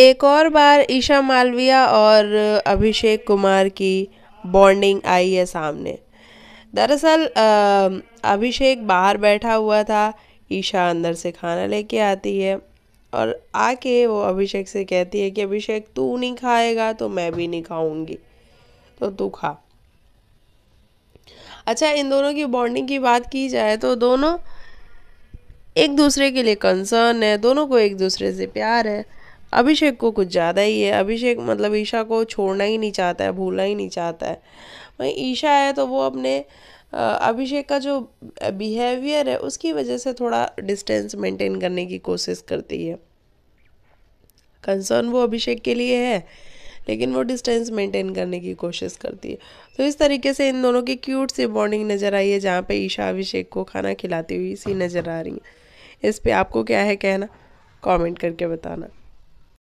एक और बार ईशा मालविया और अभिषेक कुमार की बॉन्डिंग आई है सामने दरअसल अभिषेक बाहर बैठा हुआ था ईशा अंदर से खाना लेके आती है और आके वो अभिषेक से कहती है कि अभिषेक तू नहीं खाएगा तो मैं भी नहीं खाऊंगी तो तू खा अच्छा इन दोनों की बॉन्डिंग की बात की जाए तो दोनों एक दूसरे के लिए कंसर्न है दोनों को एक दूसरे से प्यार है अभिषेक को कुछ ज़्यादा ही है अभिषेक मतलब ईशा को छोड़ना ही नहीं चाहता है भूलना ही नहीं चाहता है वहीं ईशा है तो वो अपने अभिषेक का जो बिहेवियर है उसकी वजह से थोड़ा डिस्टेंस मेंटेन करने की कोशिश करती है कंसर्न वो अभिषेक के लिए है लेकिन वो डिस्टेंस मेंटेन करने की कोशिश करती है तो इस तरीके से इन दोनों की क्यूट सी बॉन्डिंग नज़र आई है जहाँ पे ईशा अभिषेक को खाना खिलाती हुई सी नज़र आ रही है इस पे आपको क्या है कहना कमेंट करके बताना